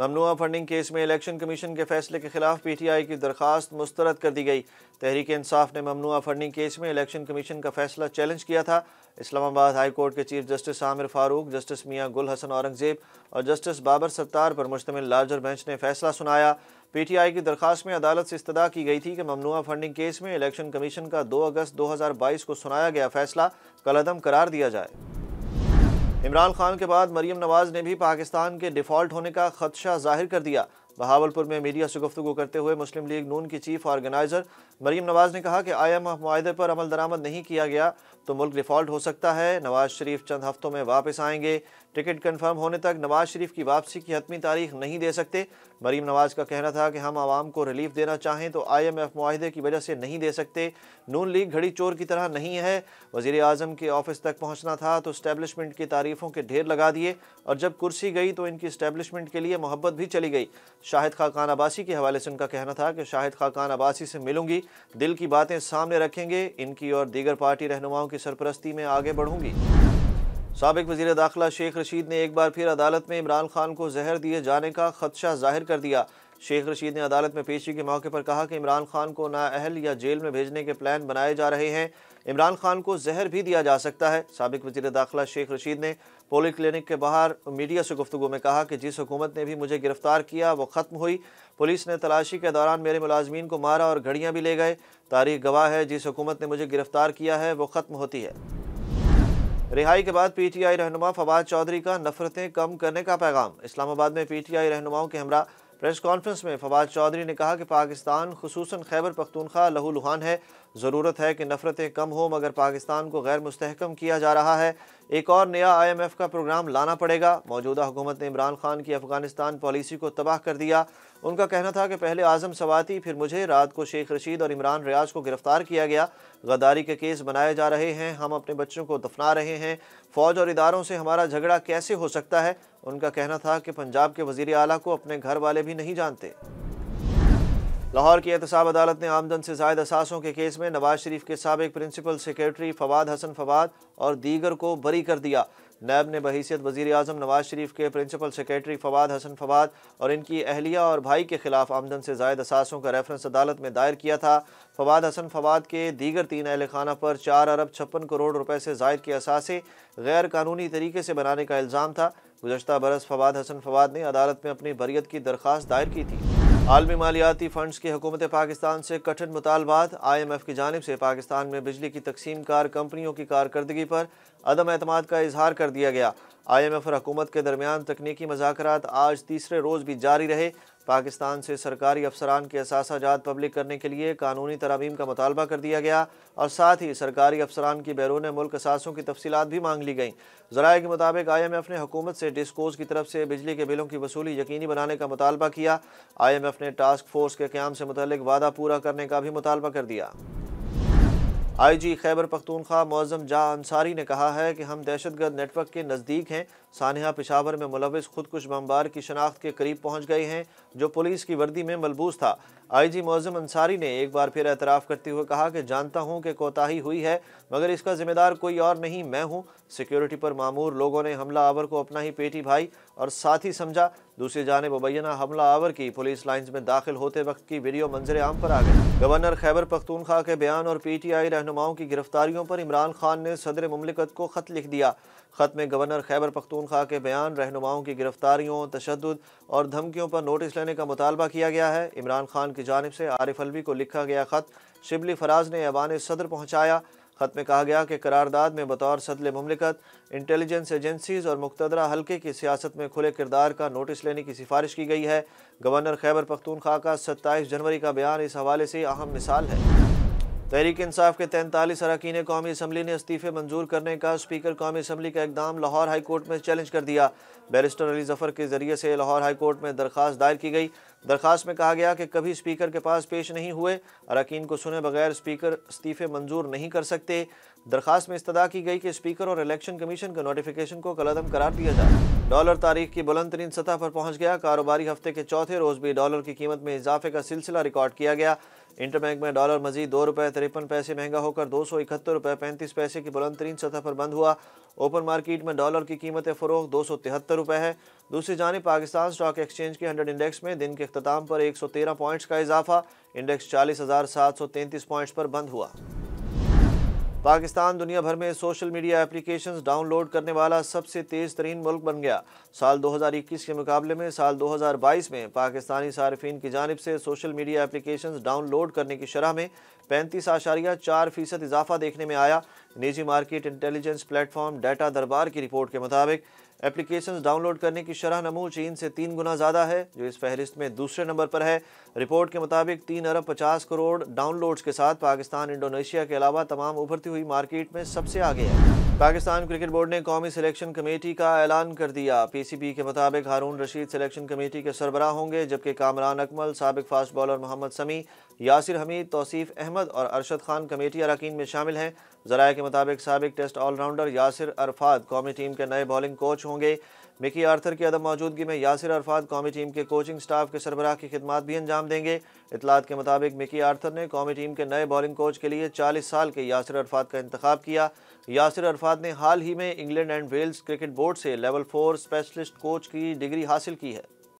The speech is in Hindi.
ममनुआ फंडिंग केस में इलेक्शन कमीशन के फैसले के खिलाफ पी टी आई की दरख्वास्त मुस्तरद कर दी गई तहरीक इंसाफ ने ममनुआ फंडिंग केस में इलेक्शन कमीशन का फैसला चैलेंज किया था इस्लामाबाद हाई कोर्ट के chief justice Aamir Farooq justice Mian Gul Hasan Aurangzeb और जस्टिस बाबर सत्तार पर मुश्तमिल लार्जर बेंच ने फैसला सुनाया पी टी आई की दरख्वास्त में अदालत से इस्तः की गई थी कि ममनुआ फंडिंग केस में इलेक्शन कमीशन का दो अगस्त दो हज़ार बाईस को सुनाया गया फैसला कलदम करार दिया जाए इमरान खान के बाद मरीम नवाज ने भी पाकिस्तान के डिफॉल्ट होने का खदशा जाहिर कर दिया बहावलपुर में मीडिया से गुफ्तु करते हुए मुस्लिम लीग नून की चीफ ऑर्गेनाइजर मरीम नवाज़ ने कहा कि एफ़ माहे पर अमल दरामद नहीं किया गया तो मुल्क डिफ़ॉल्ट हो सकता है नवाज़ शरीफ चंद हफ्तों में वापस आएंगे टिकट कंफर्म होने तक नवाज़ शरीफ की वापसी की हतमी तारीख नहीं दे सकते मरीम नवाज़ का कहना था कि हम आवाम को रिलीफ देना चाहें तो आई एम एफ माहे की वजह से नहीं दे सकते नून लीग घड़ी चोर की तरह नहीं है वज़ी अजम के ऑफिस तक पहुँचना था तो इस्टेबलिशमेंट की तारीफ़ों के ढेर लगा दिए और जब कुर्सी गई तो इनकी इस्टेबलिशमेंट के लिए मोहब्बत भी चली गई शाहिद खाकान अबासी के हवाले से उनका कहना था कि शाहिद खाकान अबासी से मिलूंगी दिल की बातें सामने रखेंगे इनकी और दीगर पार्टी रहनुमाओं की सरपरस्ती में आगे बढ़ूंगी सबक वजीर दाखिला शेख रशीद ने एक बार फिर अदालत में इमरान खान को जहर दिए जाने का खदशा जाहिर कर दिया शेख रशीद ने अदालत में पेशी के मौके पर कहा कि इमरान खान को नाअहल या जेल में भेजने के प्लान बनाए जा रहे हैं इमरान खान को जहर भी दिया जा सकता है सबक वजीर दाखिला शेख रशीद ने पोली क्लिनिक के बाहर मीडिया से गुफ्तु में कहा कि जिस हुकूमत ने भी मुझे गिरफ्तार किया वो ख़त्म हुई पुलिस ने तलाशी के दौरान मेरे मुलाजमीन को मारा और घड़ियाँ भी ले गए तारीख गवाह है जिस हुकूमत ने मुझे गिरफ्तार किया है वो ख़त्म होती है रिहाई के बाद पीटीआई रहनुमा फवाद चौधरी का नफरतें कम करने का पैगाम इस्लामाबाद में पीटीआई रहनुमाओं के हमरा प्रेस कॉन्फ्रेंस में फवाद चौधरी ने कहा कि पाकिस्तान खसूस खैबर पख्तूनख्वा लहू लुहान है ज़रूरत है कि नफरतें कम हों मगर पाकिस्तान को गैर मुस्तकम किया जा रहा है एक और नया आईएमएफ का प्रोग्राम लाना पड़ेगा मौजूदा हुकूमत ने इमरान खान की अफगानिस्तान पॉलिसी को तबाह कर दिया उनका कहना था कि पहले आजम सवाती फिर मुझे रात को शेख रशीद और इमरान रियाज को गिरफ्तार किया गया गद्दारी के केस बनाए जा रहे हैं हम अपने बच्चों को दफना रहे हैं फ़ौज और इदारों से हमारा झगड़ा कैसे हो सकता है उनका कहना था कि पंजाब के वजीर अला को अपने घर वाले भी नहीं जानते लाहौर की एहतसाब अदालत ने आमदन से जायद असासों के केस में नवाज शरीफ के सबक प्रिंसिपल सेक्रेटरी फवाद हसन फवाद और दीगर को बरी कर दिया नैब ने बहसीत वजीर अजम नवाज शरीफ के प्रिंसिपल सेक्रेटरी फवाद हसन फवाद और इनकी अहलिया और भाई के खिलाफ आमदन से जायद असासों का रेफरेंस अदालत में दायर किया था फवाद हसन फवाद के दीगर तीन अहल खाना पर चार अरब छप्पन करोड़ रुपये से जायद के असासे गैर कानूनी तरीके से बनाने का इल्ज़ाम था गुजशत बरस फवाद हसन फवाद ने अदालत में अपनी बरीत की दरख्वास्त दायर की थी आलमी मालियाती फ़ंड्स की हुकूमत पाकिस्तान से कठिन मुतालबात आई एम एफ़ की जानब से पाकिस्तान में बिजली की तकसीम कार कंपनियों की कारकर्दगी पर अदम अतमाद का इजहार कर दिया गया आई एम एफ और हकूमत के दरमियान तकनीकी मजाक आज तीसरे रोज़ भी जारी रहे पाकिस्तान से सरकारी अफसरान के असासा जात पब्लिक करने के लिए कानूनी तरामीम का मुतालबा कर दिया गया और साथ ही सरकारी अफसरान की बैरून मुल्क असासों की तफसीत भी मांग ली गई जराए के मुताबिक आई एम एफ़ ने हकूमत से डिस्कोज की तरफ से बिजली के बिलों की वसूली यकीनी बनाने का मुतालबा किया आई एम एफ़ ने टास्क फोर्स के क्याम से मुतल वादा पूरा करने का भी मुतालबा कर दिया आई जी खैबर पख्तूनख्वा मौजम जा अंसारी ने कहा है कि हम दहशत गर्द नेटवर्क के नज़दीक हैं सानहा पिशावर में मुलविस खुदकुश बमबार की शनाख्त के करीब पहुंच गए हैं जो पुलिस की वर्दी में मलबूस था आई जी मोजम अंसारी ने एक बार फिर एतराफ़ करते हुए कहा कि जानता हूं कि कोताही हुई है मगर इसका जिम्मेदार कोई और नहीं मैं हूं सिक्योरिटी पर मामूर लोगों ने हमला आवर को अपना ही पेटी भाई और साथ ही समझा दूसरी जानब मुबैना हमला आवर की पुलिस लाइन्स में दाखिल होते वक्त की वीडियो मंजर आम पर आ गई गवर्नर खैबर पख्तूनखा के बयान और पी टी आई रहनुमाओं की गिरफ्तारियों पर इमरान खान ने सदर ममलिकत को खत लिख दिया खत में गवर्नर खैबर पख्तून मखदूम के बयान रहनुमाओं की गिरफ्तारियों तशद और धमकियों पर नोटिस लेने का मुतालबा किया गया है इमरान खान की जानब से आरिफ अलवी को लिखा गया ख़त शिबली फराज ने ऐवान सदर पहुँचाया ख़त में कहा गया कि करारदाद में बतौर सदल ममलिकत इंटेलिजेंस एजेंसीज और मुख्तरा हल्के की सियासत में खुले किरदार का नोटिस लेने की सिफारिश की गई है गवर्नर खैबर पख्तूनख्वा का सत्ताईस जनवरी का बयान इस हवाले से अहम मिसाल है तहरीक इंसाफ के तैंतालीस अरकान कौमी असम्बली ने इस्तीफे मंजूर करने का स्पीकर कौमी असम्बली का इकदाम लाहौर हाई कोर्ट में चैलेंज कर दिया बैरिस्टर अली जफर के जरिए से लाहौर हाई कोर्ट में दरख्वास्त दायर की गई दरख्वास्त में कहा गया कि कभी स्पीकर के पास पेश नहीं हुए अरकान को सुने बगैर स्पीकर इस्तीफे मंजूर नहीं कर सकते दरख्वास्त में इस्तः की गई कि स्पीकर और इलेक्शन कमीशन के नोटिफिकेशन को कलदम करार दिया जाए डॉलर तारीख की बुलंद तरीन सतह पर पहुंच गया कारोबारी हफ्ते के चौथे रोज भी डॉलर की कीमत में इजाफे का सिलसिला रिकॉर्ड किया गया इंटरबैंक में डॉलर मजीद दो रुपये तिरपन पैसे महंगा होकर दो सौ इकहत्तर रुपये पैंतीस पैसे की बुलंद तरीन सतह पर बंद हुआ ओपन मार्केट में डॉलर की कीमत फरोख़ दो सौ तिहत्तर रुपये है दूसरी जानब पाकिस्तान स्टॉक एक्सचेंज के हंड्रेड इंडेक्स में दिन के अख्ताम पर एक सौ तेरह पॉइंट्स का इजाफा इंडेक्स चालीस हज़ार सात सौ तैंतीस पॉइंट्स पर बंद हुआ पाकिस्तान दुनिया भर में सोशल मीडिया एप्लीकेशंस डाउनलोड करने वाला सबसे तेज़ तरीन मुल्क बन गया साल 2021 के मुकाबले में साल 2022 में पाकिस्तानी सार्फिन की जानब से सोशल मीडिया एप्लीकेशन डाउनलोड करने की शरह में पैंतीस आशारिया चार फीसद इजाफा देखने में आया निजी मार्केट इंटेलिजेंस प्लेटफॉर्म डाटा दरबार की रिपोर्ट के मुताबिक एप्लीकेशन डाउनलोड करने की शरह नमू चीन से तीन गुना ज़्यादा है जो इस फहरिस्त में दूसरे नंबर पर है रिपोर्ट के मुताबिक तीन अरब पचास करोड़ डाउनलोड्स के साथ पाकिस्तान इंडोनेशिया के अलावा तमाम उभरती हुई मार्केट में सबसे आगे है पाकिस्तान क्रिकेट बोर्ड ने कौमी सिलेक्शन कमेटी का ऐलान कर दिया पीसीबी के मुताबिक हारून रशीद सिलेक्शन कमेटी के सरबराह होंगे जबकि कामरान अकमल सबक फास्ट बॉलर मोहम्मद समी यासिर हमीद तोसीफ़ अहमद और अरशद खान कमेटी अरकान में शामिल हैं जराए के मुताबिक सबक टेस्ट ऑलराउंडर यासिर अरफात कौमी टीम के नए बॉलिंग कोच होंगे मिकी आर्थर की अदम मौजूदगी में यासिर अरफात कौमी टीम के कोचिंग स्टाफ के सरबराह की खदमात भी अंजाम देंगे इतलात के मुताबिक मिकी आर्थर ने कौमी टीम के नए बॉलिंग कोच के लिए चालीस साल के यासिर अरफात का इंतखब किया यासिर अरफात ने हाल ही में England and Wales cricket board से लेवल फोर स्पेशलिस्ट कोच की डिग्री हासिल की है